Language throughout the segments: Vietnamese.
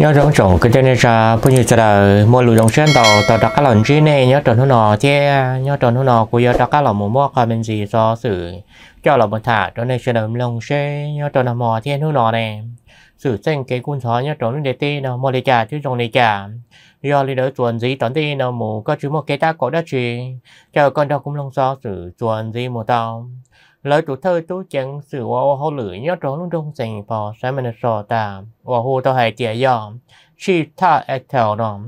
nhớ rong trồng cái trên này ra bây giờ là mua lụa đồng sen tàu tàu đặt các lần trên này nhớ trồng nó nọ che nhớ trồng nó nọ của giờ đặt các lần mua mua cái bên gì do sự cho là một thả cho này sẽ làm lồng xe nhớ trồng là mò che nó nọ này sự tranh cái cuốn xóa nhớ trồng để tin nó mua để trả chứ trồng để trả do lý đỡ chuẩn gì tốn tê nó mù có chứ một cái ta có đất gì cho con đâu cũng lông xóa sự chuẩn gì một tàu lời chủ thơ chú chẳng sự ô hô lử nhớ trốn luôn trong dành phò sáng mình sò tà ô hô tàu hãy chìa dò chi ta ếch e thèo nọ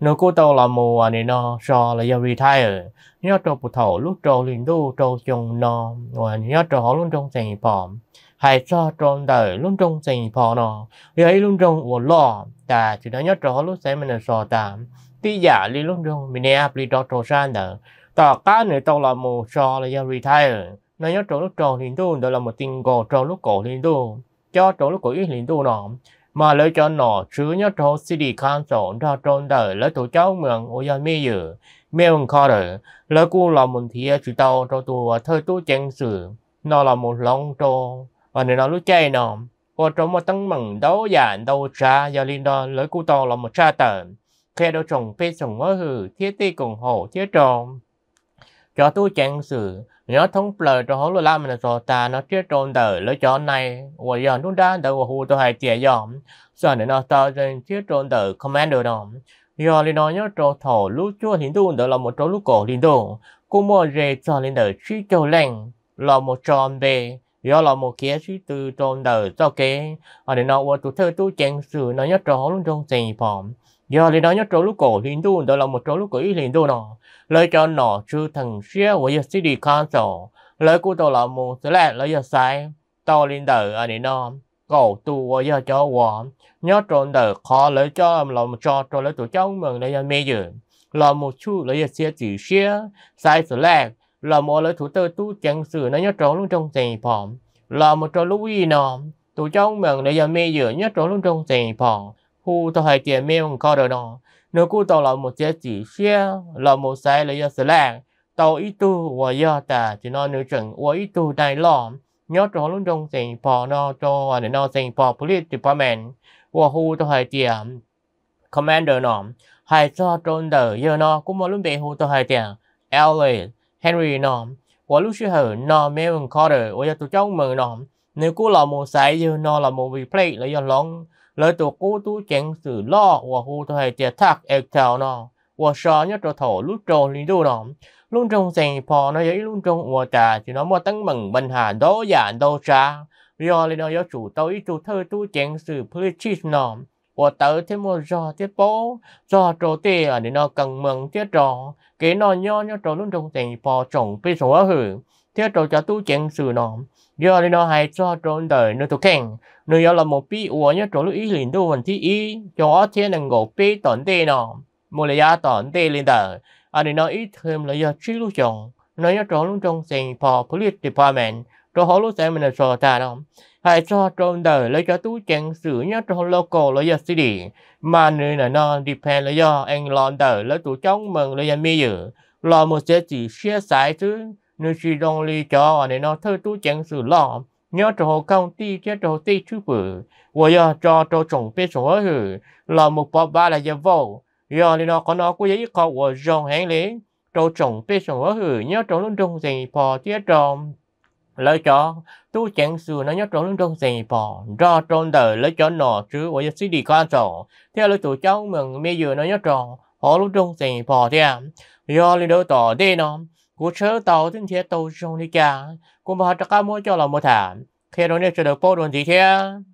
nếu cô tàu là mù à nè nọ sò là giờ retire nhớ trò bụt thổ lúc trốn liền đu trốn chung nọ và trò trốn luôn trong dành phò hãy cho trốn đời luôn trong dành phò nọ ấy luôn trong ô lò tà chỉ đã nhớ trốn lúc sáng mình sò tà tí giả li luôn trong mình áp à li trốn trốn sang đó tàu cá nè tàu là mù sò là giờ retire nó nhớ trộn lúc tròn liền tu đó là một tình gò tròn lúc cổ liền tu cho trộn lúc cổ ít liền tu nọ mà lấy cho nó chứ nhớ trộn xì đi khăn sổ ra trộn đời lấy tổ cháu mượn ô dân mê dự mê mừng khó đời lấy cu là một thịa chữ tàu cho tu thơ tu chân sự nó là một lòng trộn và nên nó lúc chơi nọ cô trộn một tăng mừng đấu giản đấu trà giờ liền đó lấy cu to là một tra tờ khe đô trồng phê sùng ngó hư thiết ti cùng hồ thiết tròn cho tu trang sự nhớ thông lời cho họ lo làm là rồi ta nó chết trôn đời lỡ cho này và giờ chúng ta đã của hồ tôi hay tiệt giờ giờ để nó ta trên chết trôn đời comment được đó giờ thì nó nhớ trôn thổ lúc chúa hiện tu đó là một trốn lúc cổ hiện tu cũng mua về cho lên đời chỉ châu lành là một tròn về do là một kia chỉ từ trôn đời cho kế ở đây nó và tụi thơ tu chẳng sự nó nhớ trốn luôn trong tiền phòng giờ thì nó nhớ trốn lúc cổ hiện tu đó là một trốn lúc cổ hiện tu nào lời cho nó chú thằng xia và giờ đi city sổ lời của tôi là muốn sẽ là lời giờ sai tôi lên đời anh ấy nó cầu tu và giờ cho hòa nhớ trộn đời khó lời cho là một cho trộn lời tổ trong mừng lấy giờ mê dự là một chú lấy giờ xia chỉ xia sai sẽ là là một lời thủ tư tu chẳng sử nó nhớ trộn luôn trong tình phòng là một trộn lúc gì nó tổ trong mừng lấy giờ mê dự nhớ trộn luôn trong tình phòng khu tôi hay tiền mê một con nếu cụ tàu là một chế chỉ xe là một sai là do sự tàu ít tu và ta chỉ nó nữ chuẩn và ít đại lỏm nhớ cho luôn trong thành phố nó cho và để nó thành phố police department và khu tôi hay tiền commander nó hay cho trôn đời giờ nó cũng một lúc bị khu tôi hay tiền Elliot Henry nó và lúc xưa hở nó mê một con đời và giờ tôi trong mừng nó nếu cụ là một sai giờ nó là một replay là do long lời tổ cố tu chẳng sử lo và cô thầy tiệt thạc ếch thảo nó và sợ nhất cho thổ lúc trồ lý đu nó luôn trong sành phò nó giấy luôn trong và trà chỉ nó mua tăng mừng bình hà đó giả đâu ra do lý nó giáo chủ tôi chủ thơ tu chẳng sử phơi chít nó và tớ thêm mua giò tiết bố giò trồ tê ở à đây nó cần mừng tiết trò cái nó nho nhớ trồ luôn trong sành phò trồng bê số hử tiết trò cho tu chẳng sử nó do lý nó hay cho trốn đời nơi tu khen nếu có là một bi uống nhá chỗ lúc ý liền đâu vẫn thi ý cho ở thế năng gỗ bi tổn tê nọ một là giá tổn tê lên tờ anh ấy nói ít thêm là do trí lúc chồng nói nhớ chỗ lúc trong thành phò police department cho họ lúc xem mình là sò ta đó hãy cho trong đời lấy cho tú chẳng sử nhớ trong local là do city mà nơi là nó depend là do anh lon đời lấy tụ chống mừng là do mi dự lo một sẽ chỉ chia sẻ thứ nơi chỉ đồng ly cho anh ấy nó thơ tú chẳng sử lo nhớ cho công ty chứ cho ti chú bự và giờ cho cho chồng biết chỗ hử là một bà ba là giờ vô giờ thì nó có nó có giấy có và dòng hàng lý cho chồng biết chỗ hử nhớ cho luôn trong gì bỏ chứ cho lấy cho tu chẳng sự nó nhớ trong luôn trong gì bỏ ra trong đời lấy cho nó chứ và giờ xí đi con chỗ theo lời tụi cháu mừng bây giờ nó nhớ tròn họ luôn trong gì bỏ theo à. giờ thì đỡ tỏ đi nó 我车到今天都是你家，我把这个么叫了么谈，看到你这头包容几天，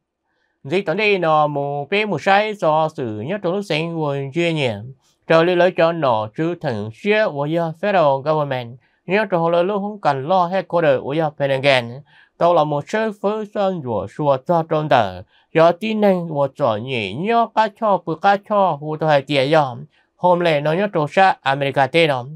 你等你呢么被么晒做事，你都是新闻专业，这里来讲呢，就腾讯我要 federal government，你这后来路红干了还可能我要 penalty，到了么车分算我说做中等，要技能我做你，你要干巧不干巧，我都还这样，后来呢要做啥？America 对了。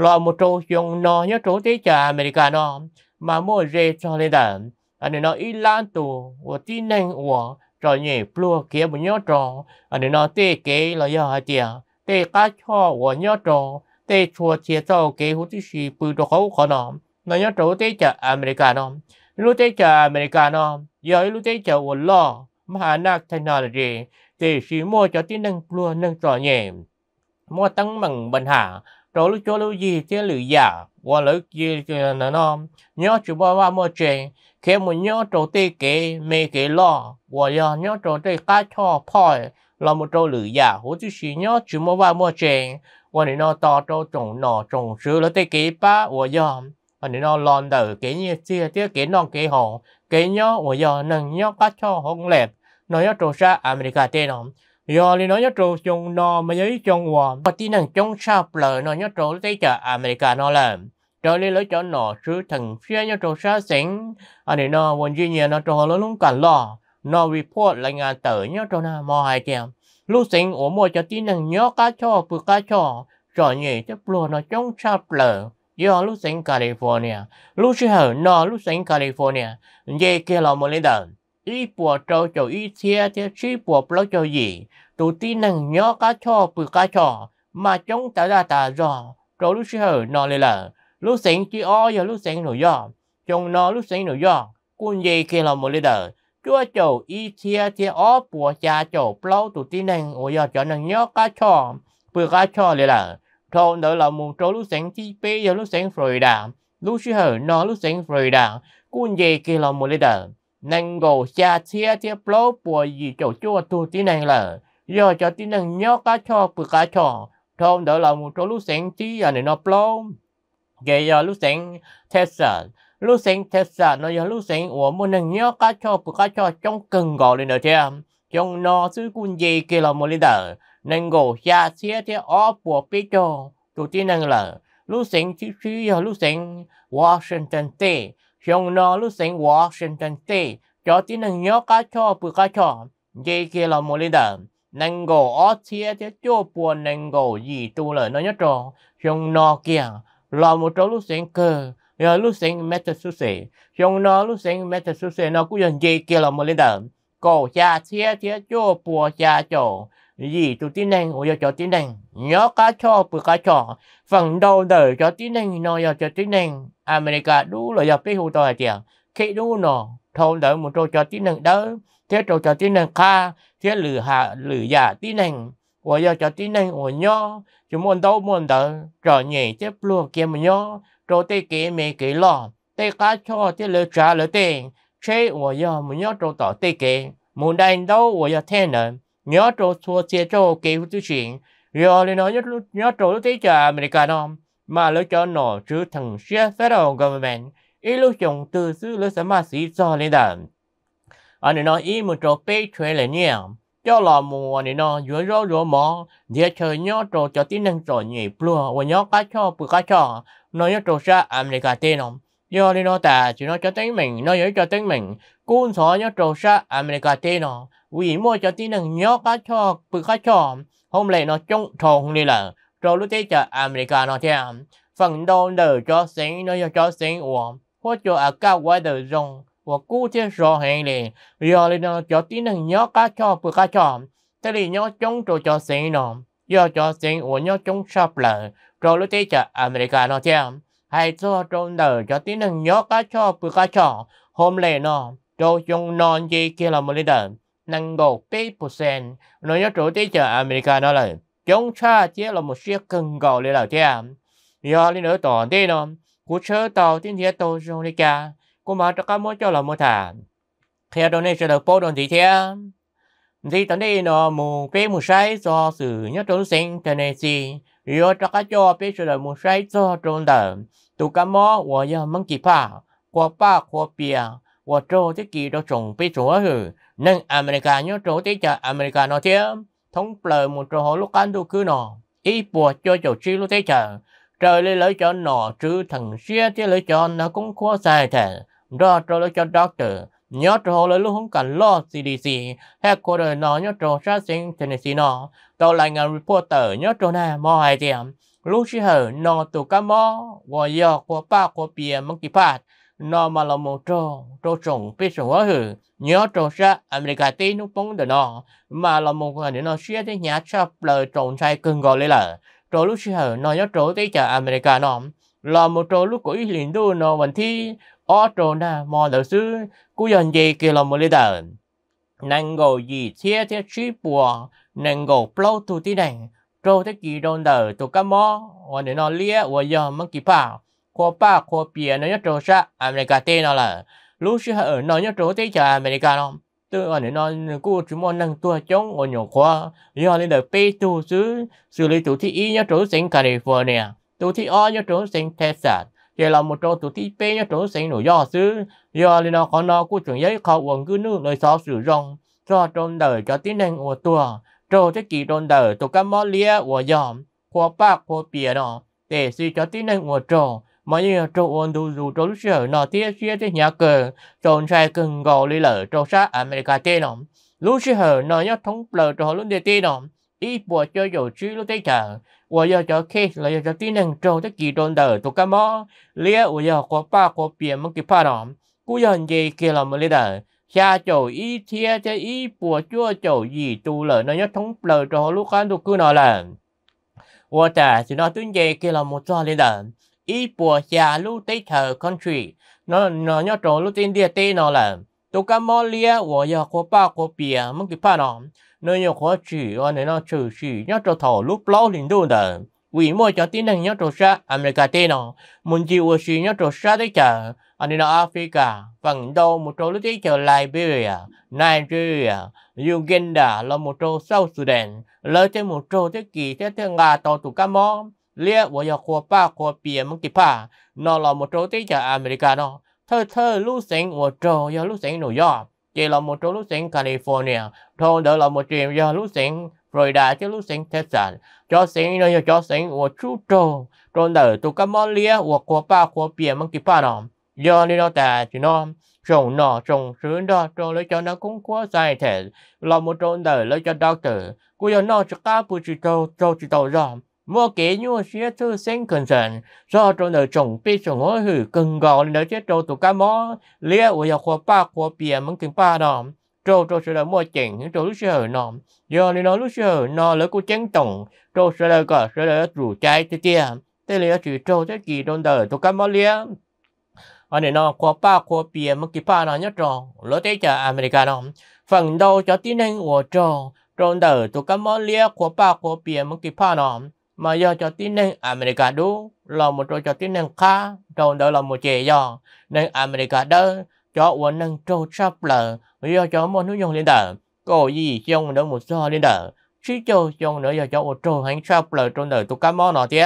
lo một trâu dùng nó nhớ trâu tế chả Americano mà mua rê cho lên đàn anh nó ít lan tù của tin nhanh của rồi nhỉ plua kia một nhớ trò anh nó tế kế là do hai tiền tế cá cho của nhớ trò tế chùa chia cho kế hút xì bự đồ khấu khó nó nó nhớ trâu tế chả Americano lúc tế chả Americano giờ lúc tế chả của lo mà hà nạc thành nào là gì thì chỉ mua cho tin năng plua năng trò nhỉ mua tăng bằng bình hạ đó lúc cho lúc gì thế lử giả và lúc gì là nó nhớ chú bao ba mua chuyện khi mà nhớ trâu tê kế mê kế lo và giờ nhớ trâu tê cá cho phơi là một trâu lử giả hỗ chứ chỉ nhớ chú bao ba mua chuyện và nên nó to trâu trọng nọ trọng sứ là tê kế ba và giờ và nên nó lòn đỡ kế như thế thế kế non kế họ kế nhớ và giờ nâng nhớ cá cho không lẹp nó nhớ trâu ra America tên không do li nó nhất trâu trong no mà giấy trong hòa và tin rằng trong sao lờ nó nhất trâu tới chợ America nó là trở lên lấy cho nó sứ thần phía nhất trâu xa xỉnh anh này nó quân duy nhiên nó trâu nó luôn cả lo nó report là ngàn tử nhất trâu na mò hai chèo lúc xỉnh ổ mồi cho tin rằng nhớ cá cho vừa cá cho rồi nhỉ chấp luôn nó trong sao lờ do lúc xỉnh California lúc xưa nó lúc xỉnh California dây kia là một lên đời chỉ bùa trâu cho ý chia thì chỉ bùa bao cho gì tụ tí năng nhó cá cho bự cá cho mà chúng ta ra ta rõ trâu lúc sơ nó lê lờ lúc sáng chỉ o giờ lúc sáng nổi gió chúng nó lúc sáng nổi gió quân gì kia là một lê đờ chúa chầu ý chia thì ó bùa cha chầu bao tụ tí năng ôi giờ cho năng nhó cá cho bự cá cho lê lờ trâu nữa là một trâu lúc sáng chỉ bê giờ lúc sáng rồi đà lúc sơ nó lúc sáng rồi đà quân gì kia là một lê đờ năng gồ xa chia chia plô bùa gì chỗ chua tu tí năng là giờ cho tí năng nhó cá cho bự cá cho thôn đỡ lòng một chỗ lúc sáng tí giờ này nó plô kể giờ lúc sáng Tesla lúc sáng Tesla nó giờ lúc sáng ủa một năng nhó cá cho bự cá cho trong cần gò lên nữa chưa trong nó sư quân gì kia lòng một lên đỡ năng gồ xa chia chia ó bùa bê cho tu tí năng là lúc sáng chí chí giờ lúc sáng Washington State xong nó lúc sinh Washington State cho tí nâng nhớ cá cho bự cá cho dây kia là một lý đợn nâng gồ ó chia thế cho buồn nâng gồ gì tu lời nó nhất trò xong nó kia là một chỗ lúc sinh cơ giờ lúc sinh Massachusetts xong nó lúc sinh Massachusetts nó cũng dần dây kia là một lý đợn cổ cha chia thế cho buồn cha chỗ gì tu tin anh ôi cho tin anh nhớ cá cho bự cá cho phần đầu đời cho tin anh nó giờ cho tin anh America đủ là giờ biết hụt tòa tiền khi đủ nó thâu đời một trâu cho tin anh đỡ thế trâu cho tin anh kha thế lử hạ lử giả tin anh ôi giờ cho tin anh ôi nhớ chứ muốn đâu muốn đỡ trò nhảy tiếp luôn kia mà nhớ trâu tê kế mẹ kế lò tê cá cho tê lỡ trả lỡ tiền chế ôi giờ mà nhớ trâu tỏ tê kế muốn đánh đâu ôi giờ thế nữa nhớ trâu thua chia trâu kỳ hút tư chuyện rồi lên nói nhớ trâu lúc tí chà mình cả nó mà lỡ cho nó chứ thằng xe federal government ý lúc chồng từ xứ lỡ sẽ mà sĩ cho lên đàn anh ấy nói ý một trâu bê thuê là nhẹ cho lò mù anh ấy nói dưới rô rô mò dễ chơi nhớ trâu cho tí năng trò nhị plua và nhớ cá cho bự cá cho nó nhớ trâu xa anh ấy tên không do nên nó ta chỉ nó cho tính mình nó giới cho tính mình cuốn sọ nhớ trâu xa anh ấy cả tên không vì mua cho tí năng nhớ cá cho bự cá cho hôm nay nó trông thùng đi là rồi lúc thế cho America nó thế phần đầu đời cho sinh nó cho sinh uổng hoặc cho ở cao quá đời rồng và cú thế rõ hẹn lì giờ lên nó cho tí năng nhớ cá cho bự cá cho thế thì nhớ trông rồi cho sinh nó do cho sinh uổng nhớ trông sập lỡ, rồi lúc thế cho America nó thế hay cho trông đời cho tí năng nhớ cá cho bự cá cho hôm nay nó rồi chúng non gì kia là một lý đời năng gồ bê bù sen nó nhớ chủ tế chờ America nó là chống cha chế là một chiếc cân gầu lên là thế à? do lý nữa toàn thế nó của sơ tàu tiến thiết tàu trong đi cả Của mà cho các mối cho là một thả theo đó này sẽ được bố đồn thì thế thì tận đây nó mù bê mù sai do sự nhớ trốn sinh Tennessee do cho các cho bê sẽ được mù sai do trốn đời tụ cá món và giờ măng kỳ pa qua pa qua bia và trâu thế kỳ đó trồng bê trồng ở hử nên America nhớ trụ tí chờ America nó thế thống lời một chỗ hồ lúc ăn tôi cứ nọ ý bùa cho chỗ chi lúc thế chờ trời lấy lấy cho nọ trừ thằng xe thế lấy cho nó cũng khó sai thế do cho lấy cho doctor nhớ chỗ hồ lấy lúc không cần lo CDC hay cô đời nó nhớ chỗ sát sinh Tennessee nọ tôi lại ngàn reporter nhớ chỗ này mò hai tiệm lúc xí hờ nọ tụ cá mò gọi giờ của ba của bìa măng kỳ phát nó mà là một trò trò trồng biết sống quá hử nhớ trồng ra America tí nó bóng được nó mà là một người nó xia thế nhà chập lời trồng sai cưng gọi lấy là trò lúc xưa nó nhớ trò tí chả America nó là một trò lúc của liền đu nó vẫn thi ở trò na mò đầu sư cú dần gì kia là một leader năng gồ gì thiết thiết chi bùa năng gồ plau tu tí này trò thích kỳ đồn đời tu cá mò và để nó lia và giờ mất kỳ bảo khóa ba khóa bìa nó nhất trâu ra America tê nó là lúc xưa ở nó nhất trâu tê chả America nó tự ở nó cô chỉ muốn năng tua chống ở nhổ khóa do lên đời bê tu xứ xử lý chủ thị y nhất trâu sinh California chủ thị o nhất trâu sinh Texas chỉ là một trâu chủ thị bê nhất trâu sinh nổi do xứ do lên nó có nó cô chuẩn giấy khâu quần cứ nước nơi xóa sử dụng cho trôn đời cho tiến hành của tua trâu thế kỷ trôn đời tổ cá mò lia của dòm khóa ba khóa bìa nó để suy cho tiến hành của trâu mấy như trâu ôn đủ dù trâu lúc xưa nó tiếc xưa tiếc nhà cờ trồn sai cần gò lý lở trâu xa America tê nọ lúc xưa nó nhớ thống lở trâu lúc đề tê nọ ít bùa cho dầu chứ lúc tê chả và giờ cho khi là giờ cho tin rằng trâu tất kỳ trôn đờ tụ cá mó lia và giờ có ba có biển mất kịp pha nọ cú giờ hình gì kia là mới đờ xa chỗ ý thia cho ý bùa chua chỗ gì tu lở nó nhớ thống lở trâu lúc ăn tụ cứ nọ là thì là một 我在，直到今日，给了木抓你的。ý bùa xà lưu tế thờ country nó nó nhớ trộn lưu tên địa tế nó là tôi cá mò lia của giờ của ba của bìa mất cái pa nó nó nhớ khó chỉ ở nơi nó trừ chỉ nhớ trộn thổ lúc lâu liền đu đờ vì mỗi cho tin rằng nhớ trộn sa America tế nó muốn chịu ở chỉ nhớ trộn sa tế chờ ở nơi nó Africa phần đâu một trộn lưu tế chờ Liberia Nigeria Uganda là một trộn South Sudan lợi thêm một trộn thế kỷ thế thế nga to tụ cá mò เลี้ยวัวยกัวป้ากัวเปียมังกีป้านอลอมโตที่จะอเมริกาเนาะเธอเธอลู่เสีงวัวโจยาลู่เสีงหนูยอร์กเจลอมโตลู่เสีงแคลิฟอร์เนียทองเดอรอมโตรียมยาลู่เสีงฟลอริดาเจ้าลู่เสีงเท็กซัสจอเสียงเนยจอเสีงวัวชูโจตรนเดอร์ตุกมอลเลี้ยวัวกัวป้ากัวเปียมังกีป้านอะยอนี่เนาะแต่จีนอมส่งนอส่งซื้อดอตรงเลยจะนักคุ้งคว้าใจเทอลอราหมดตรเดอร์เลยจะด็อกเตอร์กูยอนอจะกล้าปูจิโตโจจิโตยอม mua kế nhu xia thư sinh cần sẵn do chỗ nợ trồng bị trồng hối hử cần gò nợ chết trâu tụ cá mó lia ủi dọc ba khóa bìa mắng kinh ba đó trâu trâu sẽ là mua chỉnh những trâu lúc sẽ hở nên nó lúc sẽ hở nọ lỡ chén tổng trâu sẽ là cả sẽ là rủ trái thế kia thế lia chỉ trâu thế kỳ đôn đời tụ cá mó lia anh này nó khóa ba khóa bìa mắng kinh ba nó nhất tròn lỡ thế chả America nó phần đầu cho tin anh của trâu trâu đời tụ cá mó lia khóa ba khóa bìa mắng kinh ba nó mà do cho tiếng nên America đó là một trò cho tiếng nên khá trong đó là một chế do nên America đó cho quân năng trâu sắp lờ do cho môn hướng dùng lên đờ cô gì trong đó một do lên đờ chỉ cho trong nữa do cho một trâu hành sắp lờ trong đời tụ cá món nó thế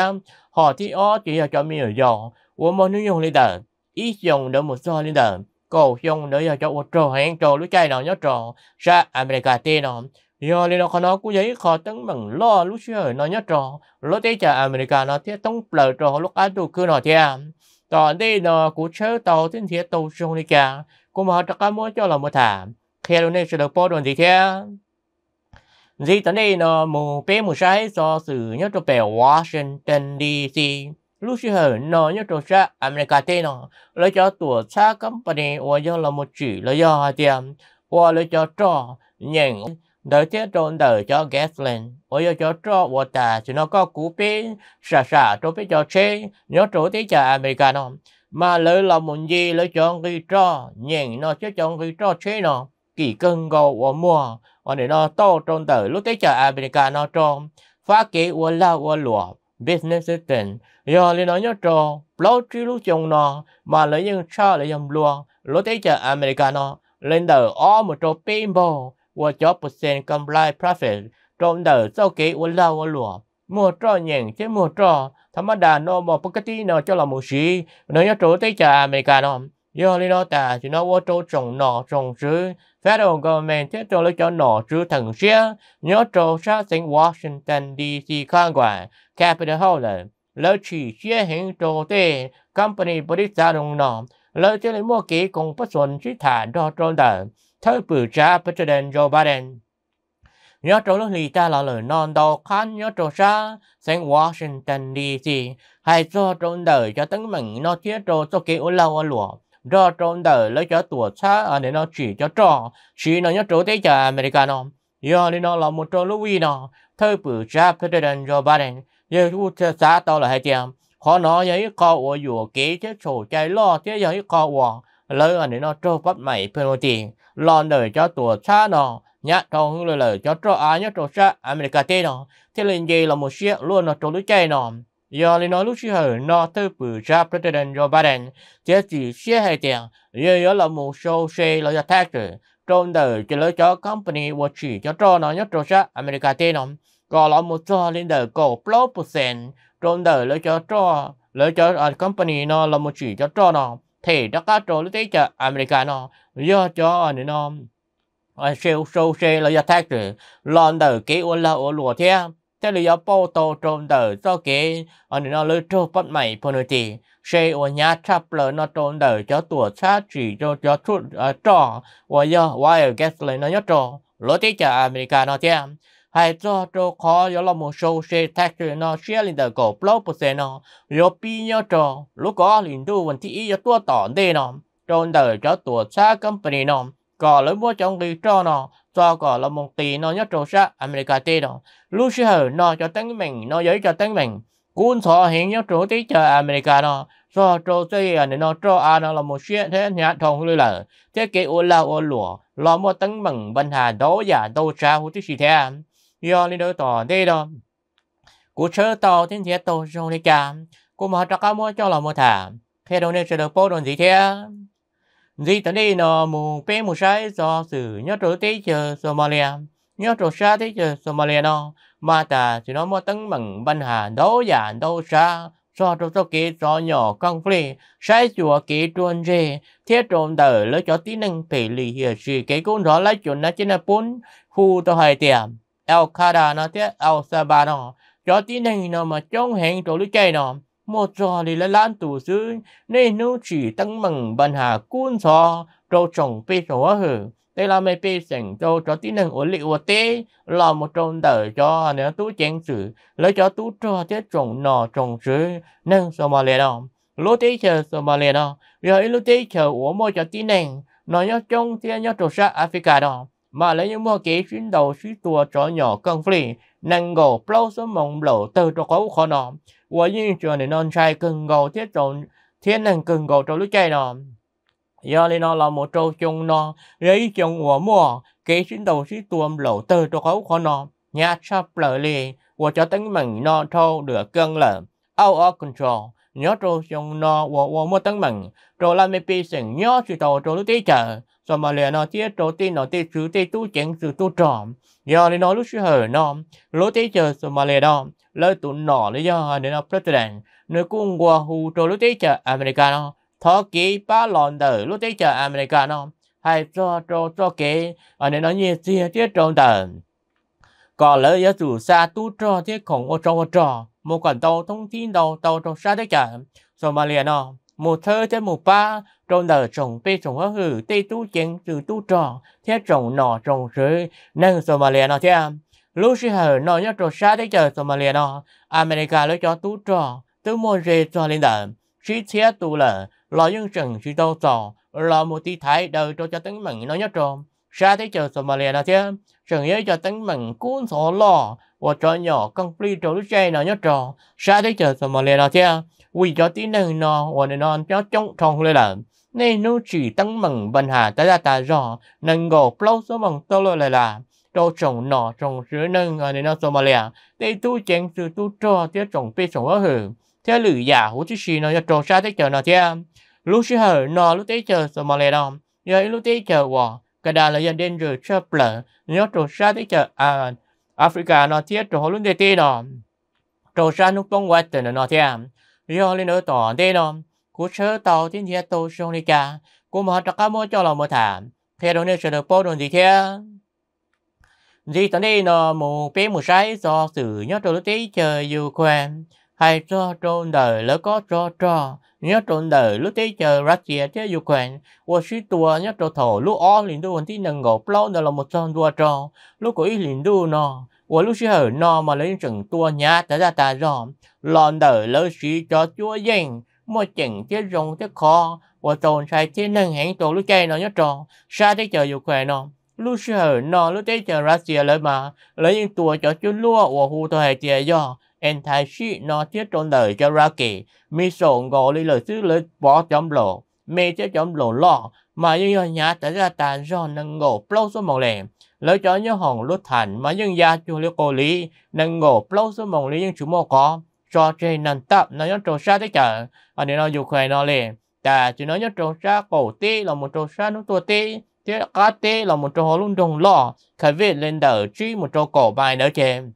họ thì ó chỉ do cho mình do quân môn hướng dùng lên đờ ít dùng đó một do lên đờ cầu trong nữa do cho một trâu hành trâu lúc chạy nó nhớ trâu ra America tên nó giờ li nó khó nó cũng giấy khó tấn bằng lo lúc chưa nó nhớ trò lúc đấy chả America nó thiết tông bờ trò lúc ăn đồ cứ nó thiệt tỏ đây nó cũng chớ tàu thiên thiết tàu sông đi cả cũng mà chắc cá mua cho là một thảm khi lúc này sẽ được bỏ đồn gì thế gì tới đây nó mù bé mù sai do sự nhớ trò bè Washington DC lúc chưa nó nhớ trò sa America tây nó lấy cho tuổi xa company và do là một chỉ lấy do hai tiền và lấy cho trò nhàng đỡ chết trộn đỡ cho gaslin ôi giờ cho trọ vô ta chỉ nó có cú pin xả xả trộn pin cho chê nhớ trộn tí chả americano mà lỡ là muốn gì lỡ cho người trọ nhìn nó chứ cho người trọ chê nó kỳ cân gò vô mua và để nó to trộn đỡ lúc tí chả americano trộn phá kế vô la vô lụa business system giờ lên nói nhớ trộn blog chi lúc chồng nó mà lỡ những sao lỡ dòng lụa lúc tí chả americano lên đỡ ó một trộn pinball 我九 percent 咁 lai profit 中到周幾我撈我攞，冇咗贏即冇咗，ธรรมดาโนมปกติโนเจ้าเรา冇事，你一早啲就美加咯，有你老大，就那我做種農種植，發動個名即做你做農植藤先，你要做沙城 Washington D.C. 看管 Capitol Hill，แล้วฉีเชี่ยเห็นโจเต้ company บริษัทลงนอมแล้วจะเลยมั่วเก๋กงผสมชิฐานดอจนเดิม thời bự cha President Joe Biden. Nhớ trâu lúc lì ta là lời non đầu khán nhớ trâu xa, sang Washington DC, hay cho trốn đời cho tấn mình nó chia trâu cho kế ổ lâu ở lụa. do trốn đời lấy cho tuổi xa, ở à, để nó chỉ cho trò, chỉ nó nhớ trâu thế cho Americano. Giờ đi nó là một trâu lúc vi nó, thời bự cha President Joe Biden, giờ chú xa tao là hai tiệm. Khó nói giấy co ở dùa kế chứ sổ chạy lo chứ giấy co ổ. លើអនិណោចោកបមៃភេណូទីឡនដើចោតួឆាណោញ៉ាតងលើលើចោចោអាញ៉ាចោឆាអាមេរិកាទេណោទេលិនជេឡមូសៀលួនណោចោលុចៃណោយោលីណោលុឈីហឺណោទៅពឺជាប្រធានាធិបតីជូបាដិនជាជីសៀហេទៀងយោយោឡមូសូសេលយថាក中的这类叫 company 我去叫做呢，要做啥？America 的呢？có là một số linh đời cổ blockchain trong đời lấy cho cho lấy cho company nó là một chỉ cho cho nó thì nó có trô lý tí cho Americano do cho anh nó à, siêu sâu xe là do thác rồi lon từ cái ô la ô lùa thế thế là do bô tô trộm từ do cái anh à, nó lấy trộm bắt mày phần gì xe ô nhà chắp lỡ nó trộm từ cho tuổi xa chỉ cho cho chút à, trò và do wire gas lên nó nhớ trò lối tí cho Americano thế hay cho cho khó yo lo một số xe tax rồi nó share lên đầu cổ blow bớt xe nó yo pi nhau cho lúc có liền tu vấn thị yo tua tỏ đê nó cho đời cho tua xa company nó có lấy mua trong đi cho nó cho có là một tỷ nó nhất trâu xa America tê đó lúc xe hở nó cho tăng mình nó giới cho tăng mình cuốn thọ hiện nhất trâu tí chờ America nó cho trâu xe này nó cho à nó là một xe thế nhà thong lu lở thế kê ô la ô lùa lo mua tăng mình bên hà đố giả đô xa hữu tí xì thế yo lên đôi tỏ đi đó cú chớ tàu thiên thiệt tàu trong đi cả cú mà cho cá mua cho là mua thả khi đâu nên sẽ được bố đồn gì thế gì tận đi nó mù bé mù sai do sự nhớ trổ tế chờ Somalia nhớ trổ xa tế chờ Somalia nó mà ta thì nó mua tấn bằng văn hà đấu giả đấu xa do trổ tố kế do nhỏ con phi sai chùa kế truân rê thiết trộm đỡ lấy cho tí năng phải lì hiệp gì cái cũng rõ lấy chuẩn là trên là bốn khu tôi hai tiệm el kada nó thế el saba nó cho tí này nó mà trong hẹn tổ lý chạy nó một trò thì là lan tù sư nên nó chỉ tăng mừng bàn hà cuốn sò trâu trồng bê sổ hử đây là mấy bê sảnh cho cho tí năng ổn liệu tế là một trông đời cho nếu tú chén sử lấy cho tú cho thế trồng nọ trồng sư năng sò mà lẹ đó lô tế chờ sò mà lẹ đó rồi lô tế chờ ủa môi cho tí năng nó nhớ trong thế nhớ trâu sát Africa đó mà lấy những mua kế chuyến đầu suy tua cho nhỏ cân phì năng gồ lâu số mong lộ từ cho khấu khó nọ và như trường để non trai cần gầu thiết trọng thiết năng cần gầu cho lúc chạy nọ do nên nó là một trâu chung nọ lấy chung của mua kế chuyến đầu suy tua lộ từ cho khấu khó nọ nhà sắp lỡ liền và cho tính mình nọ thâu được cân lợn out of control nhớ trô trong nọ wo wo mua tăng bằng trô là mấy pi sừng nhớ sự tàu trô lúc tí chờ rồi mà liền nó tiếc trô tin nó tiếc sự tiếc tu chuyện sự tu trò giờ thì nó lúc sự hở nó lúc tí chờ rồi mà liền đó lời tụ nọ lý do nên nó president nơi cung qua hù trô lúc tí chờ americano thọ kỹ ba lòn tử lúc tí chờ americano hay cho trô cho kỹ ở nên nó như tia tiếc trô tờ có lỡ yếu chủ xa tu trò thế khổng ô trò ô trò một quản tàu thông tin đầu tàu trong xa thế cả rồi mà liền nó một thơ thế một ba trong đời trồng bê trồng hóa hử tê tu chén từ tu trò thế trồng nọ trồng rưới nâng rồi mà liền nó thế à? lúc xưa hở nó nhớ trò xa thế cả rồi mà liền nó America lấy cho tu trò tư môn rê cho lên đời sĩ thế tu lợ lo dân trần sĩ đâu trò lo một tí thái đời cho cho tính mệnh nó nhớ trò xa thế cả rồi mà liền nó thế à? rằng yêu cho tánh mình cuốn sổ lò và cho nhỏ con pli trổ lúc chơi nào nhớ trò xa thế chờ sổ mà lè nó theo vì cho tí năng nó và nên nó cho trông trong lê là nên nó chỉ tăng mặn bần hà tới ra ta rõ nên gồ plau số mặn tao lôi lại là trâu chồng nó chồng sữa nâng ở à, nên nó sổ mà lè để tu chén sự tu cho tiếp chồng pê trồng ở hử theo lử giả hú chứ xì nó nhớ trò xa thế chờ nào theo lúc xí hở nó lúc thế chờ sổ mà lè đó giờ lúc thế chờ vào Canada là dân đến rồi chưa bờ nhớ trò xa thì chờ à Africa nó thiết trò luôn để tê nó trò xa lúc bông quạt từ nó thế do lên ở tỏ tê nó cú chớ tàu tiến thiết tàu sông đi cả cú mà trắc cá mua cho là mua thả thế đó nên sẽ được bao đồn gì thế gì tới đây nó một bé một sai do sự nhớ trò lúc tê chờ yêu quen hay cho trôn đời lỡ có cho cho, nhớ trôn đời lúc thế chờ Russia thế Ukraine, qua suy tua nhớ trôn thổ lúc ó liền đu hình tí nâng ngột lâu đó là một tròn tua cho lúc của ý liền đu nó, qua lúc sĩ hở nó mà lấy chừng tua nhá tới ra ta rõ, lòn đời lỡ suy cho chúa dành, mua chừng thế rong thế khó, qua trôn sai thế nâng hẹn tổ lúc chay nó nhớ tròn, xa thế chờ Ukraine nó lúc sơ nó lúc thế chờ ra xìa lời mà lấy những tua cho chú lúa qua hù thờ hề chìa do en thái sĩ nó thiết trốn đời cho ra kỳ mi sổ ngó lý lời sư lời bỏ chấm lộ mê chế chấm lộ lọ mà như nhà tới ra tàn do nâng ngộ plâu số mộng lệ lỡ cho nhớ hồng lút thành mà nhưng gia chu liêu cô lý nâng ngộ plâu số mộng lý nhưng chú mô có cho trên nâng tập nó nhớ trốn xa tới chợ ở đây nó dù khỏe nó liền ta chỉ nói nhớ trốn xa cổ tí là một trốn xa nó tua tí thế cá tí là một trốn hồ luôn đồng lọ khởi viết lên đỡ chi một trốn cổ bài nữa chèm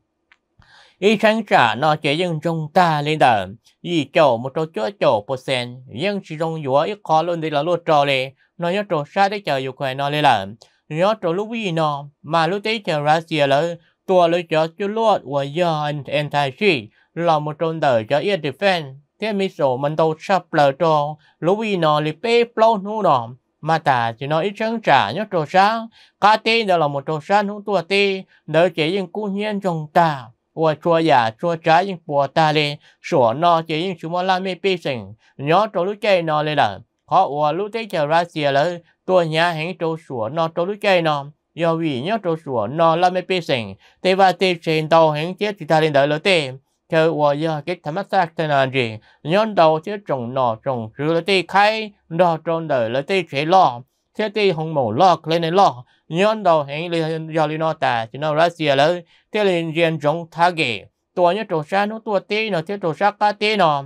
ý sáng trả nó chế dân trong ta lên đờ ý chỗ một chỗ chỗ chỗ bố sen dân chỉ trong dùa ít khó luôn đi là lô trò lê nó nhớ chỗ xa để chờ dù khỏe nó lê là nhớ chỗ lúc gì nó mà lúc tế chờ ra xìa lỡ tua lỡ chỗ chú lốt và do anh em thai xì là một trôn đờ cho yên thì phen thế mi sổ mình đâu sắp lỡ trò lúc gì nó lì bê plô nụ nọ mà ta chỉ nói ít sáng trả nhớ trò sáng cá tê đó là một trò sáng hữu tua tê đỡ chế dân cú nhiên trong ta 我做呀做 trái những bùa ta lên sổ nó chỉ những chúng mà làm mê bi sinh nhớ trâu lúc chơi nó lên là họ ủa lúc thấy chờ ra xìa là tôi nhà hẹn trâu sổ nó trâu lúc chơi nó do vì nhớ trâu sổ nó làm mê bi sinh thế và thế trên tàu hẹn chết thì ta lên đợi lỡ tê chờ giờ cái thắm sắc thế nào gì nhớ đầu chứ trồng nọ trồng rửa lỡ tê khai đo trông đợi lỡ tê chế lo thế thì hồng mổ lọ lên này lọ nhân đầu hình là do lý nó ta chỉ nó ra xìa là thế là riêng trong thà ghê tua nhất trò xa nó tua tí nó thế trò xa cá tí nó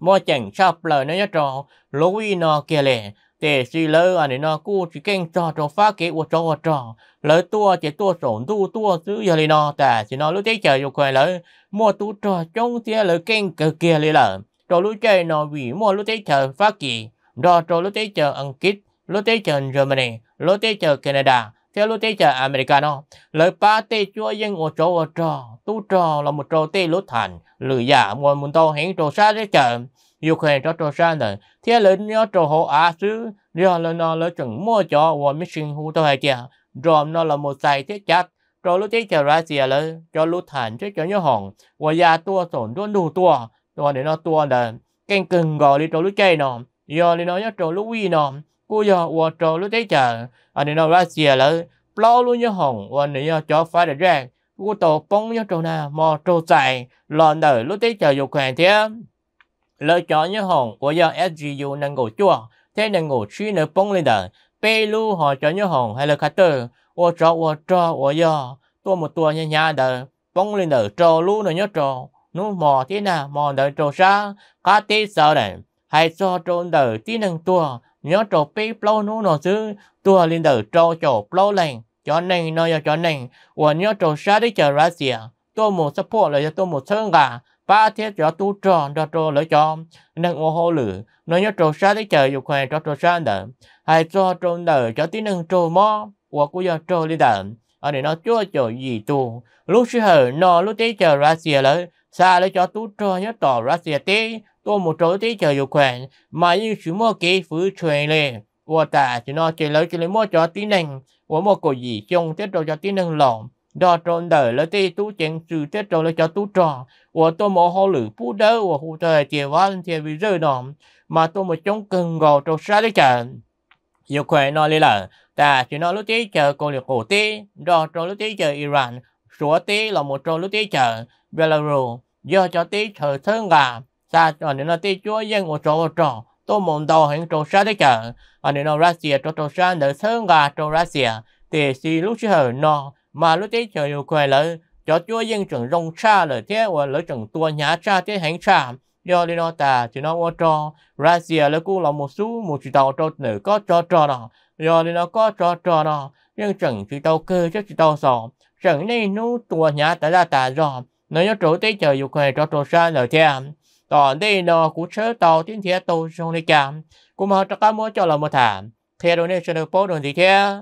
mua chẳng sắp lời nó nhất trò lối uy nó kia lệ thế xì lơ anh nó cú chỉ kênh trò trò phá kế của trò trò lỡ tua chỉ tua sổn tu tua xứ giờ lý nó ta chỉ nó lúc thế chờ dù khỏe lỡ mua tu trò trong thế lỡ kênh cờ kia lệ lỡ trò lúc chơi nó vì mua lúc thế chờ phá kỳ đó trò lúc thế chờ ăn kít Lotation Germany, Lotation Canada, theo Lotation Americano. Lời ba tê chua dân ngộ trò ngộ trò, tu trò là một trò tê lốt thành, lười giả mùa muốn tàu hẹn trò xa thế chợ. Yêu khuyên trò trò xa nở, theo lời nhớ trò hộ á sứ, rồi lời nó lời chẳng mua cho và mít sinh hù tô hẹn chìa. Rồi nó là một xài thế chặt, trò Lotation Russia lời, cho lốt thành chứ cho nhớ hỏng, và già tua tổn tuôn đủ tua, tua để nó tua nở. Canh cưng gọi đi trò lúc chay nọ, giờ đi nó nhớ trò lúc uy nọ của giờ wo trò lúc thấy chờ anh nên nói ra xìa lỡ lo luôn nhớ hồng và nên nhớ cho phải được ra của tổ bông nhớ trò na mò trò chạy lòn đời lúc thấy chờ dục hàng thế lỡ cho nhớ hồng wo giờ sgu năng ngủ chua thế năng ngủ suy nữa bông lên đời bê lu họ cho nhớ hồng hay là khát tơ wo trò wo trò wo giờ tua một tua nhá nhá đời bông lên đời trò lu nữa nhớ trò nó mò thế nào mò đời trò xa cá tê sợ này hay cho trốn đời tí năng tua nhớ trò pi plo nó nó chứ tua lên đầu trò trò plo lên cho nên nó cho nên và nhớ trò sa đi chờ ra xìa tôi một support lại cho tôi một sơn gà ba thiết cho tu tròn cho trò lỡ cho nên ô hô lử nó nhớ trò sa đi chờ dục khỏe cho trò xa đỡ hay cho trò đỡ cho tí nâng trò mò và cũng giờ trò đi đỡ ở đây nó chưa chỗ gì tu lúc xưa nó lúc tí chờ ra xìa lấy xa lấy cho tú trò nhớ tỏ ra xe tí tôi một chỗ tí chờ dù khoản mà như chú mơ ký phứ truyền lề của ta chỉ nó chỉ lấy chỉ lấy mơ cho tí nâng của một cổ gì chung tiết rồi cho tí nâng lỏng đó trộn đời lấy tí tú chén trừ tiết rồi lấy cho tú trò của tôi một hồ lử phú đỡ của hồ thời tiền quá tiền vì rơi nọ mà tôi một chống cần gò trâu xa lấy chờ dù khoản nó lấy là ta chỉ nó lúc tí chờ cô liệu cổ tí đó trộn lúc tí chờ Iran Sủa tí là một trộn lúc tí chờ Belarus do cho tí thờ thương gà sa cho nên là tí chúa dân của chỗ trò tôi muốn đầu hình trò xa đấy cả và nên là Russia trò trò xa nợ thương gà trò Russia thì si lúc chứ hở nó mà lúc tí chờ yêu quay lỡ cho chúa dân trưởng rong xa lời thế và lỡ trưởng tua nhà xa thế hành cha do đi nó ta chỉ nó qua trò Russia là cũng là một số một chỉ tàu trò nữ có trò trò đó do đi nó có trò trò đó nhưng chẳng chỉ tàu cơ chứ chỉ tàu sò chẳng nên nú tua nhà ta ra ta dòm nếu nhớ trú tế chờ dục hề cho trù xa lời thea, tỏ đi nọ cú sớ tàu tiến thea tù sông đi cả, cũng họ cho cá mua cho là một thả, thea đồ nên sẽ được bố đồn gì thea.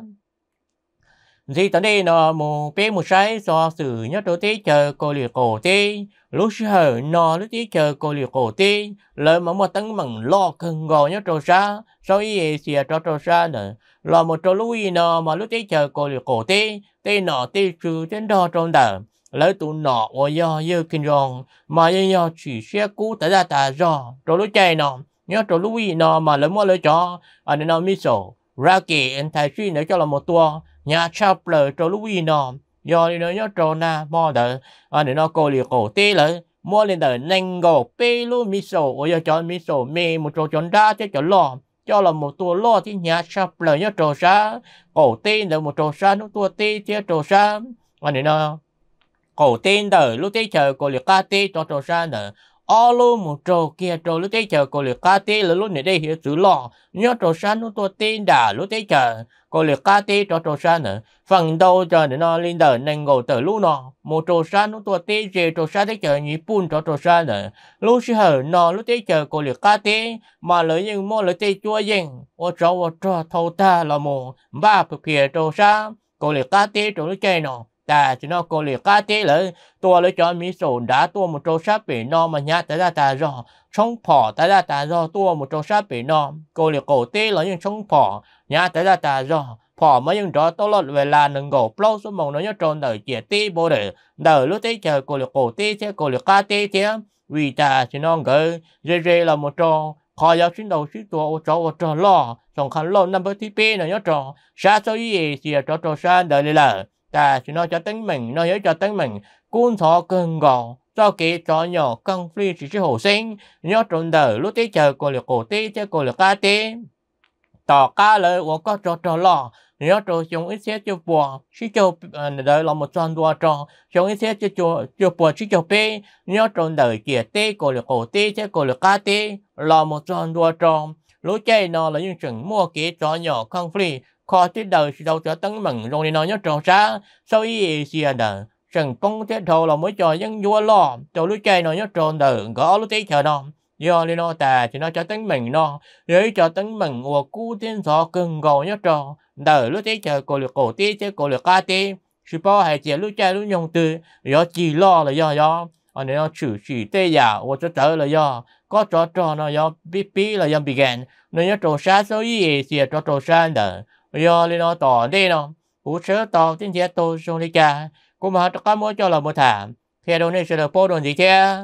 Dì tấn đi nọ mù bế một sáy do sử nhớ trú tế chờ cô lì cổ tí, lúc sơ nọ lúc tế chờ cô lì cổ tí, lời mà một tấn mừng lo cưng gò nhớ trụ xa, sau ý xìa cho trù xa nữa. Lo một trù lùi nọ mà lúc tế chờ cô lì cổ tí, tí nọ tí trừ trên đo trông đợm lấy tụ nọ ô yo yo kinh rong mà yo yo chỉ xe cũ tới ra ta rò rồi lúc chạy nọ nhớ rồi lúc gì nọ mà lấy mua lấy chó ở nên nó mi sổ ra kì anh thầy suy nữa cho là một tua nhà chắp lỡ rồi lúc gì nọ yo đi nữa nhớ rồi na mò đỡ ở nên nó cô liệt cổ tê lỡ mua lên đỡ nhanh gò pê lu mi sổ ô yo chó mi sổ mê một chỗ chọn ra cho chọn lo cho là một tua lo thì nhà chắp lỡ nhớ rồi ra cổ tê nữa một chỗ ra nó tua tê chứ chỗ ra anh nên nó cổ tên đời lúc tế chờ cổ liệt ca tế cho cho ra nè ô lô một trâu kia trâu lúc tế chờ cổ liệt ca tế là lúc này đây hiểu chữ lọ nhớ cho ra nó tôi tên đà lúc tế chờ cổ liệt ca tế cho cho ra nè phần đầu chờ để nó lên đời nên ngồi từ lúc nọ một trâu ra nó tôi tên gì trâu ra tế chờ nhị bún cho cho ra nè lúc xưa hở nó lúc tế chờ cổ liệt ca tế mà lợi nhưng mô lợi tế chua dành ô trâu ô trâu thâu ta là một ba bậc kia trâu ra cổ liệt ca tế cho lúc chơi nọ ta dạ, chỉ nó cô liệt cá tế lỡ tua lỡ cho mỹ sổ đá tua một trâu sáp bể no mà nhá ta ra ta do chống phỏ ta ra ta do tua một trâu sáp bể no cô liệt cổ tế lỡ nhưng chống phỏ nhát tới ra ta do phỏ mới nhưng đó tao lợi về là nâng gỗ plau số mong nó nhớ trôn đời chia tế bồ đề đời lúc tế chờ cô liệt cổ tế thế cô liệt cá tế thế vì ta chỉ nó gỡ rê rê là một trâu khó giáo sinh đầu sĩ tua ô trò ô trò lo sòng khăn lo năm bữa tí bê nó nhớ trò sa số gì gì trâu trò sa đời lỡ ta chỉ nói cho tính mình nói với cho tính mình cuốn thọ cơn gòn cho kỳ cho nhỏ căng phi chỉ chỉ hồ sinh nhớ trộn đời lúc tí chờ cô lực cổ tí chứ cô lực ca tí tỏ cá lời của có cho trò lò nhớ trò chúng ít xét cho bùa chỉ cho à, đời là một tròn đùa trò chúng ít xét cho cho cho bùa chỉ cho bê nhớ trộn đời kia tí cô lực cổ tí chứ cô lực ca tí là một tròn đùa trò lũ chơi nó là những chuyện mua kế cho nhỏ căng phi khó tiết đời sự đầu cho tấn mừng rồi thì nó nhớ trò xa sau ý xìa đờ sân công thế thầu là mới cho dân vua lo cho lũ chơi nói nhớ tròn đờ gõ lũ tí chờ nó do lên nó tà thì nó cho tấn mình nó để cho tấn mình của cu thiên thọ cưng gò nhớ trò đờ lũ tí chờ cổ lực cổ tí chứ cổ lực ca tí sự bao hay chỉ lũ chơi lũ nhông tư do chỉ lo là do do anh nó chữ chỉ tê giả và cho tới là do có trò trò nó do bí bí là do bị gạn nên nhớ trò xa số gì thì à, trò trò xa đờ yo lên nó tỏ đi nó hú sớ tỏ tin thế tôi xuống đi cha cũng mà các mối cho là một thả thế đồ này sẽ là po đồ gì thế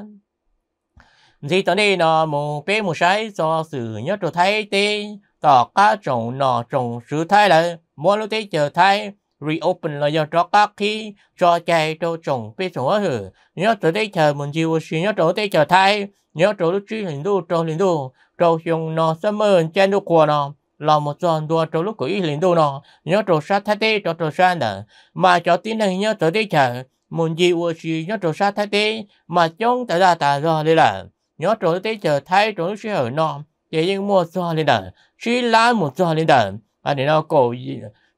gì tỏ đi nó một bé một sái do sự nhớ đồ thấy tê tỏ cá trồng nọ trồng sự thay là mua lúc tê chờ thay reopen là do cho các khi cho chạy cho trồng biết trồng ở hử nhớ tới đây chờ mình chịu suy nhớ tới đây chờ thay nhớ tới lúc truy hình đu trồng hình đu trồng dùng nó sớm hơn trên đu của nó là một tròn đua trong lúc của ý lính đô nọ nhớ trò sát thái tê cho trò sát nè mà cho tin này nhớ tới đây chờ muốn gì ua gì nhớ trò sát thái tê mà chống tại ra tà do đây là nhớ trò tới chờ thay trò lúc hở nọ chỉ những mua do lên đờ chỉ lá một do lên đờ à để nó cổ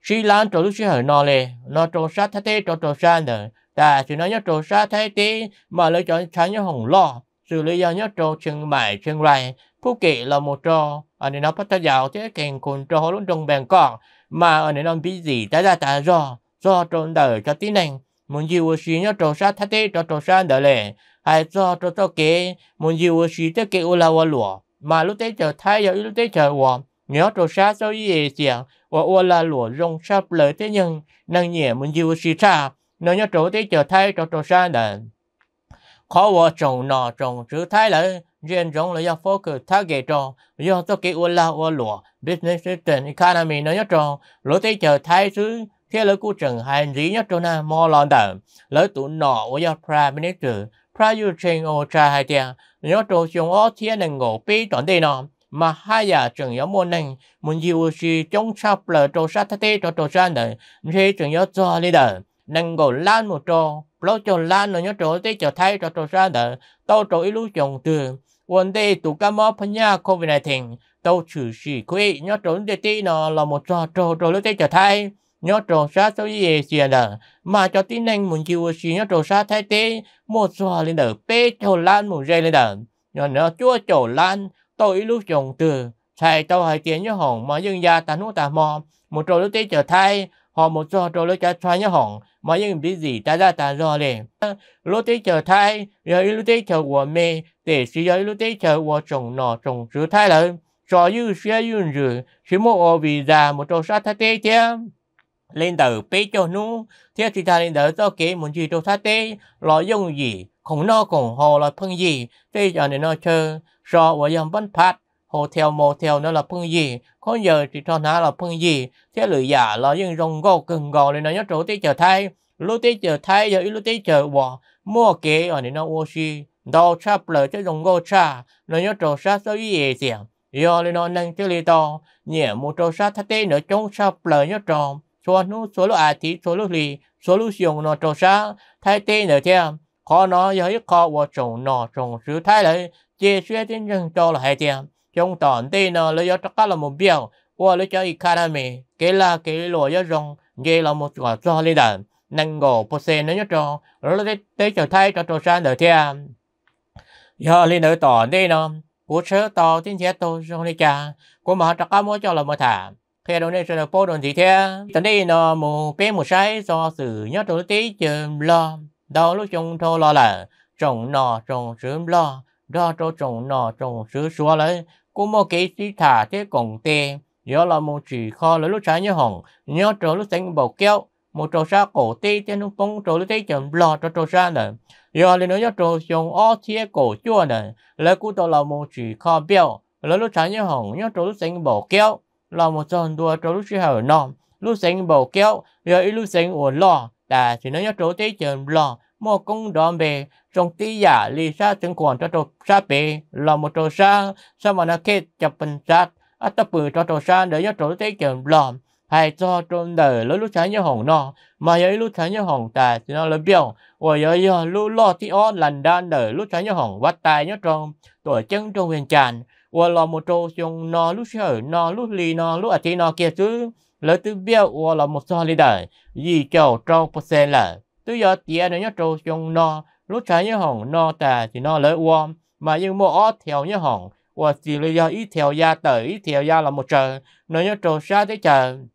chỉ lá trò lúc hở nọ lên nó trò sát thái tê cho trò sát nè ta chỉ nói nhớ trò sát thái tê mà lấy chọn trái nhớ hồng lo xử lý do nhớ trò chân mãi chân lại phú kỵ là một trò anh ờ, nó bắt đầu thế kèn cồn trò luôn trong bèn còn mà anh nó biết gì ta ra ta do do trốn đời cho tí nành muốn gì vô suy nhớ trốn sát thắt cho trốn sát đời lệ hay do cho tao kế muốn gì vô suy thế kế ô la ô lụa mà lúc thế chờ thay giờ lúc thế chờ hòa nhớ trốn sát sau gì gì và ô la lụa rong sắp lời thế nhưng năng nhẹ muốn gì vô suy cha nó nhớ trốn thế chờ thay cho trốn sát đời khó vô trồng nọ trồng chữ thay lại chuyện rong là do focus target tròn do tôi kỹ ua lao ua lụa business system economy nó nhất tròn lỗ tới chờ thay xứ thế lối của trường hành dí nhất tròn là mò lòn đỡ lối tụ nọ ua do prime minister prime using ô tra hai tia nhất tròn chúng ó thiên nền ngộ pi toàn đi nọ mà hai giờ trường yếu môn nên muốn yêu gì chống sắp lờ trâu sát thế cho trâu sát đỡ thế trường yếu cho đờ nâng gồ lan một trò lỗ cho lan nó nhất trò tới cho thay cho trò ra đỡ tao trò ý lúc chồng từ vấn đề tụ ca mơ phân nhà COVID-19 tàu chủ sĩ quý nhớ trốn để tí nó là một trò trò trò lưu tế trở thay nhớ trốn sát sau gì gì là mà cho tí anh muốn chịu gì nhớ trốn sát thay tế một trò lên đỡ bê trò lan một dây lên đỡ nhớ nó chua trò lan tôi lúc chồng từ thầy tôi hải tiến nhớ hỏng mà dân gia tàn hút tà mò một trò lưu tế trở thay họ một trò trò lưu trái xoay nhớ hỏng mà dân biết gì ta ra tà rò liền lưu tế trở thay rồi lưu tế trở của mê để sĩ giới lúc tế chờ và chồng nọ chồng sứ thay lợi cho yu xe yun rử chỉ mô ô vì già một trò sát thái tế chế lên tờ bế cho nú thế thì ta lên tờ cho kế một gì trò sát tế lo dùng gì không nó không hồ là phân gì thế cho nên nó chờ cho và dòng bánh phát hồ theo mô theo nó là phương gì có giờ thì cho nó là phương gì thế lựa giả là dùng rong gò cần gò lên nó nhớ chỗ tế chờ thay lúc tế chờ thay giờ lúc tế chờ bỏ mua kế ở nên nó oxy đầu cha bởi cho dùng gô cha nó nhớ trò sát sơ ý diện do lên nó nâng chứ lý to, nhẹ một trò sát thắt tế nữa chống cha bởi nhớ trò số nút số lúc à thì số lúc lì số lúc dùng nó trò sát thay tế nữa theo khó nó giờ ít khó vô trồng nó trồng sự Thái lại chia sẻ trên rừng cho là hai theo trong toàn tê nó lấy cho tất là một biểu qua lấy cho economy cái là cái lỗi do rồng gây là một quả do lý đàn năng gỗ bơ nó nhớ trò rồi lấy tế cho thay cho trò sát nữa theo giờ lên ở tỏ đây nó cố sớ tỏ tin chết tôi trong này cha cố mà trắc cá mỗi cho là mà thả khi đó nên cho sẽ phố đồn gì thế tận đây nó một bé một sai do sự nhớ tôi tí chờ lo đau lúc chúng thô lo là trồng nọ trồng sớm lo đó cho trồng nọ trồng sứ xua lấy cố mà kỹ sĩ thả thế còn tê do là một chỉ kho lấy lúc trái nhớ hỏng nhớ trâu lúc xanh bầu kéo một trò sa cổ tê tên nung công trò tê chân lò trò trò sa nè giờ lên nói trò dùng ó chia cổ chua nè lấy cú tàu là một chỉ kho biểu lấy lúc sáng như hồng nhớ trò lúc sáng bỏ kéo là một tròn đua trò lúc chưa hở nọ lúc sáng bỏ kéo giờ ít lúc sáng uốn lò đã chỉ nói nhớ trò tê chân lò một công đoàn bề trong tí giả lì sa chứng khoản cho trò sa bề là một trò sa sa mà nó kết chập bình sát ở tập bự trò trò sa để nhớ trò tê chân lò 还做中的，那路产业红喏，嘛有路产业红在，那那表，我有有路落地哦，兰丹的路产业红，我带 nhớ trong tuổi chân trong huyền tràn, 我 là một trâu dùng nó lúc sở nó lúc lì nó lúc ở thì nó kia chứ, lấy từ biểu 我 là một sao leader, gì cho trong phần sen là, từ giờ tiền nhớ trâu dùng nó lúc sản 业红 nó tại thì nó lấy warm, mà nhưng mà ó theo nhớ hồng, 我只要一条鸭的，一条鸭那么长，能要走啥的长？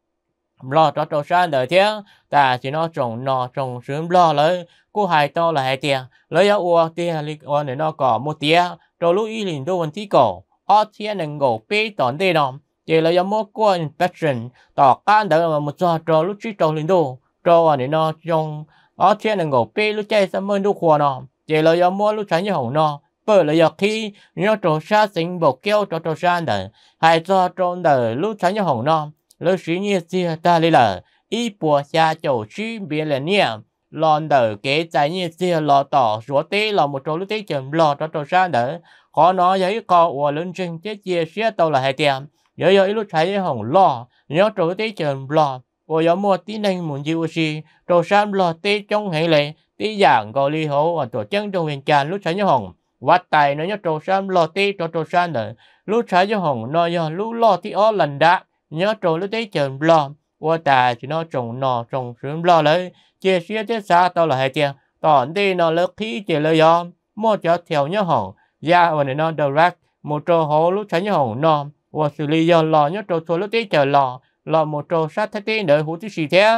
lo cho trâu sa đời thiên ta chỉ nó trồng nọ trồng sướng lo lấy cô hài to là hai tiền lấy áo ua tia li ua để nó có một tia trâu lúc y liền đôi vấn thí cổ ở thiên nâng gỗ bê tòn đê nọ chỉ lấy áo mua qua infection tỏ can đỡ mà một giờ trâu lúc chỉ trâu liền đồ trâu để nó trồng ở thiên nâng gỗ bê lúc chạy sớm hơn đôi khoa nọ chỉ lấy áo mua lúc tránh như hổng nọ bởi là do khi nó trâu sa sinh bộ kêu cho trâu sa đời hai giờ trâu đời lúc tránh như hổng nọ lỡ sĩ nhiên gì ta lý là ý bùa xa chỗ chứ biến là niệm lon đỡ kế trái nhiên gì lò tỏ rúa tế lò một chỗ lúc tế chừng lò cho trò xa đỡ khó nó giấy co ua lớn trên chết chia xia tàu là hai tiệm nhớ nhớ lúc thấy hồng lò nhớ chỗ tế chừng lò ua gió mua tí nên muốn gì ua gì trò ra lò tế trong hệ lệ tí giảng gọi lý hố và tổ chân trong huyền tràn lúc thấy nhớ hồng vắt tay nó nhớ trò sam lò tê trò trò xa nữa lúc trái cho hồng nó nhớ lúc lò tí ó lần đã nhớ trộn lấy tới chừng lo qua tài chỉ nó trồng nọ trồng sướng lo lấy chia sẻ tới xa tao là hai tiền tòn đi nó lấy khí chỉ lấy gió mua cho theo nhớ hỏng ra và nó direct một trâu hố lúc sáng nhớ hỏng nọ và xử lý do lo nhớ trộn số lúc tới chờ lo lo một trâu sát thế tiên đợi hữu tí xì thế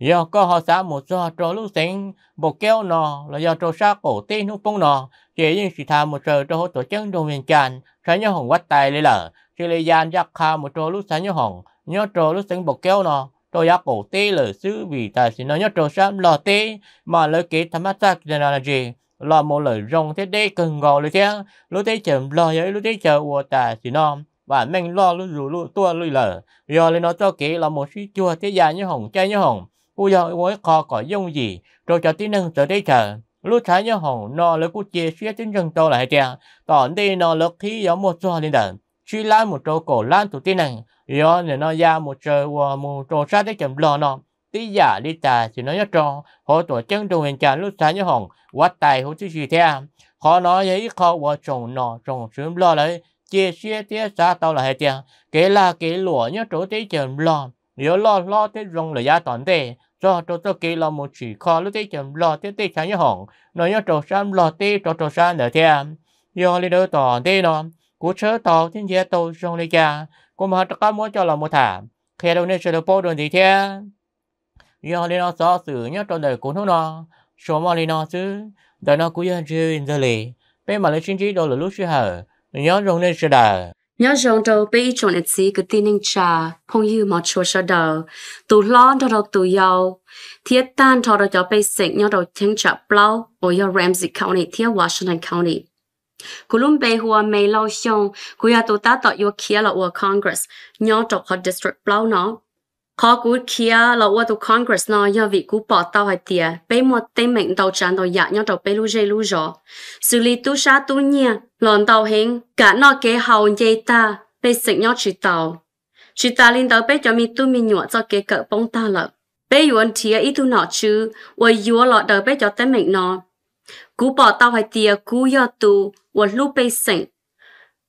do có họ xã một do trâu lúc sinh bộ kéo nọ là do trâu sát cổ tiên hút bông nọ chỉ những sự thà một trò trâu hỗ tổ chức đồ miền tràn sáng nhớ hỏng quát tài lấy lở khi lê gian giác khá một trò lúc sáng nhớ hỏng nhớ trò lúc sáng bọc kéo nó trò giác tê lở sư vì ta xin nó nhớ trò sáng lò tê mà lời kế thăm mắt giác là gì là một lời rong thế đây cần gò lời thế lúc thế lo ấy lúc thế chờ ua xin nó và mình lo lúc dù lúc tua lui lở rồi lên nó cho kế là một suy chua thế gian nhớ hỏng trai nhớ hỏng ui giờ ôi khó có dung gì rồi cho tí nâng tới đây chờ lúc sáng nhớ hỏng nó lấy cút chia xuyết tính rừng tao lại trẻ tỏ đi nó lực khí giống một cho lên đợt chỉ là một trâu cổ lan tụ tin này do nên nó ra một trời và một trâu sát để chậm lo nó tí giả đi tà thì nó nhớ cho họ tổ chân trong hình trạng lúc sáng nhớ hồng quát tài hữu chứ gì thế à họ nói với họ và chồng nọ chồng sớm lo lấy chia sẻ thế xa tao là hết tiền kể là kể lụa nhớ chỗ tí chậm lo nếu lo lo thế rong là giá toàn thế cho cho tôi kể là một chỉ kho lúc tí chậm lo thế tí sáng nhớ hồng nó nhớ chỗ sáng lo tí cho chỗ sáng nữa thế à do lấy đỡ toàn thế nó cú chớ tàu thiên địa tàu trong lấy gia cũng mà tất cả muốn cho là một thả khi đầu nên sẽ được bao đường gì thế giờ lên nó rõ sự nhất trong đời của nó số mà lên nó chứ đời nó cũng như chưa yên giờ lì bên mà lấy chính trị đó là lúc chưa hở nhớ rồng nên sẽ đời nhớ rồng đầu bị chọn ít gì cái tin anh cha không yêu mà chua sợ đầu tụ lon cho đầu tụ yêu thiết tan cho đầu cho bị sịn nhớ đầu chăng chạp lâu ở yêu Ramsey County thiết Washington County kia congress, 古伦贝和美老乡，古要都打到要开了我 Congress，要找和 District 包呢。khó cú kia là qua tu Congress nó do vị cú bỏ tao hay tiề bé một tên mình tàu tràn tàu dạ nhau tàu bé lu dây lu rõ xử lý tu sa tu nhia lòn tàu hình cả nó kế hầu dây ta bé sịn nhau chỉ tàu chỉ ta lên tàu bé cho mi tu mi nhọ cho kế cỡ bông ta lợ bé yuan tiề ít tu nọ chứ và yuan lọ tàu bé cho tên mình nọ. 古堡到还第古要读我路被省，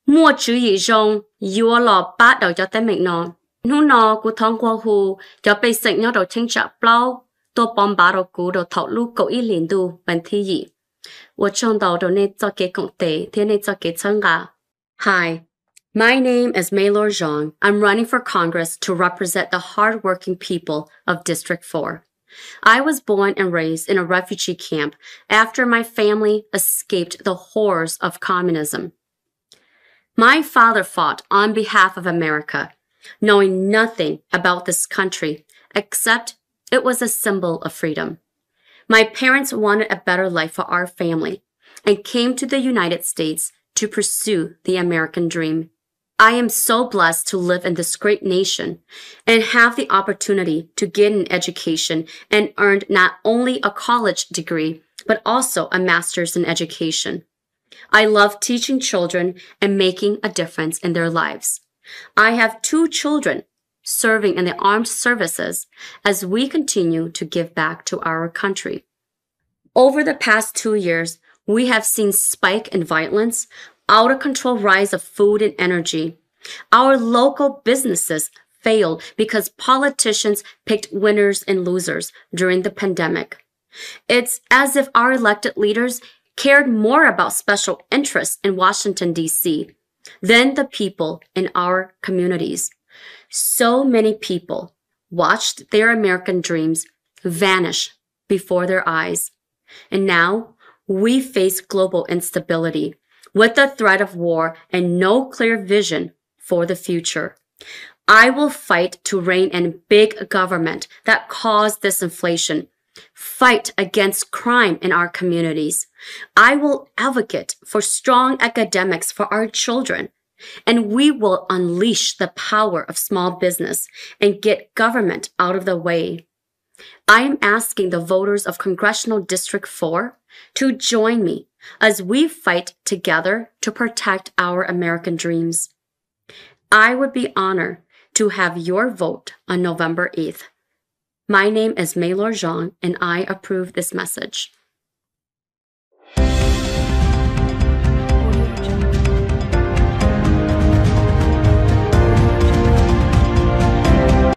莫只以中有老八 đầu cho tới mình nó. Nó nó của thông qua hù cho bị sạch nhau đầu tranh trả bao tôi bom bá đầu cú đầu thọ lu cậu y liền đu bản thi gì. Tôi trong đầu đầu nên cho cái cộng tế thế nên cho cái chân gà. Hi, my name is Maylor Zhang. I'm running for Congress to represent the hardworking people of District 4. I was born and raised in a refugee camp after my family escaped the horrors of communism. My father fought on behalf of America, knowing nothing about this country except it was a symbol of freedom. My parents wanted a better life for our family and came to the United States to pursue the American dream. I am so blessed to live in this great nation and have the opportunity to get an education and earned not only a college degree, but also a master's in education. I love teaching children and making a difference in their lives. I have two children serving in the armed services as we continue to give back to our country. Over the past two years, we have seen spike in violence, out of control rise of food and energy. Our local businesses failed because politicians picked winners and losers during the pandemic. It's as if our elected leaders cared more about special interests in Washington, D.C. than the people in our communities. So many people watched their American dreams vanish before their eyes. And now we face global instability with the threat of war and no clear vision for the future. I will fight to rein in big government that caused this inflation. Fight against crime in our communities. I will advocate for strong academics for our children. And we will unleash the power of small business and get government out of the way. I am asking the voters of Congressional District 4 to join me as we fight together to protect our American dreams. I would be honored to have your vote on November 8th. My name is Maylor Jean, and I approve this message.